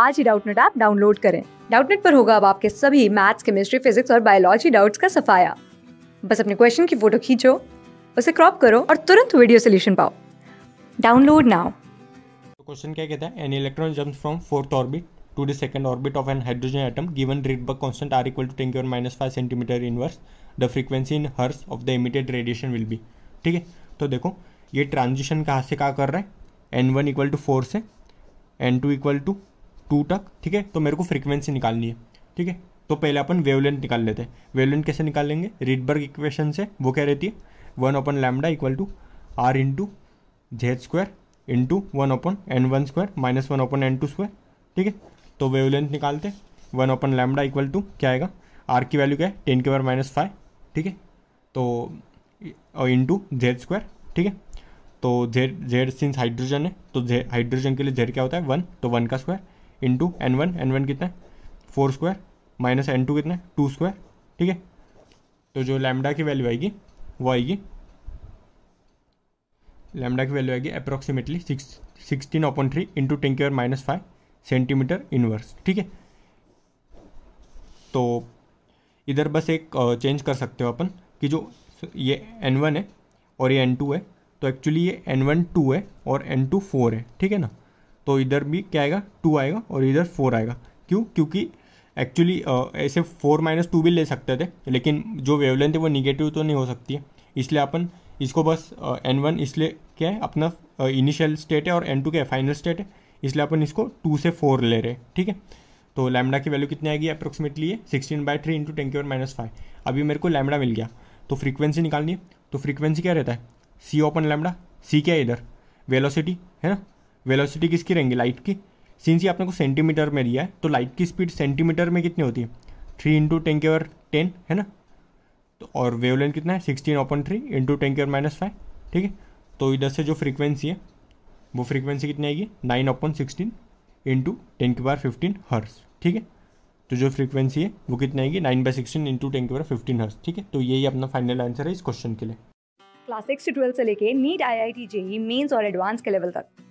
आज ही Doubtnut app download करें डाउटनेट पर होगा अब आपके सभी मैथ्स केमिस्ट्री फिजिक्स और बायोलॉजी डाउट्स का सफाया बस अपने क्वेश्चन की फोटो खींचो उसे क्रॉप करो और तुरंत वीडियो सोल्यूशन पाओ डाउनलोड नाउ तो क्वेश्चन क्या कहता है an electron jump from fourth orbit to the second orbit of an hydrogen atom given Rydberg constant R equal to 10 to minus 5 centimeter inverse the frequency in hertz of the emitted radiation will be ठीक है तो देखो ये transition कहाँ से कहाँ कर रहा है n one equal to four से n two equal to two तक ठीक है तो मेरे को फ्रीक्वेंसी निकालनी है ठीक है तो पहले अपन वेवलेंथ निकाल लेते हैं वेवलेंथ कैसे निकाल लेंगे रिडबर्ग इक्वेशन से वो क्या रहती है one upon lambda equal to R into Z square into one upon n one square minus one upon n two square ठीक है तो वेवलेंथ निकालते one upon lambda equal to क्या आएगा आर की वैल्यू क्या है टेन के बार माइनस फाइव ठीक है तो इंटू जेड स्क्वायर ठीक है तो जेड जेड सिंस हाइड्रोजन है तो जेड हाइड्रोजन के लिए जेड क्या होता है वन तो वन का square into n one n one कितना है four square minus n two कितना है टू स्क्वायर ठीक है तो जो लैमडा की वैल्यू आएगी वो आएगी लैमडा की वैल्यू आएगी approximately six sixteen upon three into ten क्यूर माइनस फाइव सेंटीमीटर इनवर्स ठीक है तो इधर बस एक चेंज कर सकते हो अपन कि जो ये एन वन है और ये एन टू है तो एक्चुअली ये एन वन टू है और एन टू फोर है ठीक है ना तो इधर भी क्या आएगा टू आएगा और इधर फोर आएगा क्यों क्योंकि एक्चुअली ऐसे फोर माइनस टू भी ले सकते थे लेकिन जो वेवलेंथ है वो निगेटिव तो नहीं हो सकती है इसलिए अपन इसको बस एन वन इसलिए क्या है अपना इनिशियल स्टेट है और एन टू क्या है फाइनल स्टेट है इसलिए अपन इसको टू से फोर ले रहे हैं ठीक है तो लैमडा की वैल्यू कितनी आएगी अप्रोक्सीमेटली है sixteen by three into ten की माइनस फाइव अभी मेरे को लैमडा मिल गया तो फ्रीक्वेंसी निकालनी है तो फ्रीक्वेंसी क्या रहता है सी ओपन लैमडा सी क्या है इधर वेलोसिटी है ना वेलोसिटी किसकी रहेंगी लाइट की सिंस ये अपने को सेंटीमीटर में दिया है तो लाइट की स्पीड सेंटीमीटर में कितनी होती है थ्री इंटू टेन केवर टेन है ना तो और वेवलेंथ कितना है sixteen upon three into ten केवर माइनस फाइव ठीक है तो इधर से जो फ्रीक्वेंसी है वो फ्रीक्वेंसी कितनी आएगी nine upon sixteen into ten के पावर फिफ्टीन हर्स ठीक है तो जो फ्रीक्वेंसी है वो कितनी आएगी nine by sixteen into ten के बार फिफ्टीन हर्स ठीक है तो यही अपना फाइनल आंसर है इस क्वेश्चन के लिए क्लास सिक्स से ट्वेल्थ से लेके NEET I I T JEE Mains और एडवांस के लेवल तक